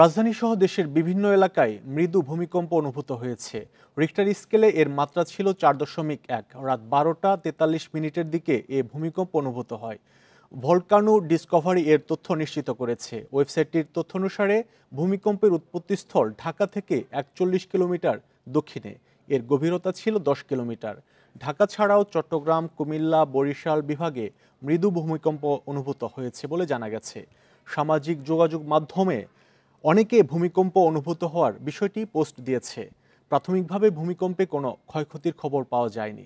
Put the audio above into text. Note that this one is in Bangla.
রাজধানীসহ দেশের বিভিন্ন এলাকায় মৃদু ভূমিকম্প অনুভূত হয়েছে রিক্টার স্কেলে এর মাত্রা ছিল চার দশমিক এক রাত বারোটা তেতাল্লিশ মিনিটের দিকে এ ভূমিকম্প অনুভূত হয় ভলকানো ডিসকভারি এর তথ্য নিশ্চিত করেছে ওয়েবসাইটটির তথ্য অনুসারে ভূমিকম্পের উৎপত্তিস্থল ঢাকা থেকে একচল্লিশ কিলোমিটার দক্ষিণে এর গভীরতা ছিল দশ কিলোমিটার ঢাকা ছাড়াও চট্টগ্রাম কুমিল্লা বরিশাল বিভাগে মৃদু ভূমিকম্প অনুভূত হয়েছে বলে জানা গেছে সামাজিক যোগাযোগ মাধ্যমে অনেকে ভূমিকম্প অনুভূত হওয়ার বিষয়টি পোস্ট দিয়েছে প্রাথমিকভাবে ভূমিকম্পে কোনো ক্ষয়ক্ষতির খবর পাওয়া যায়নি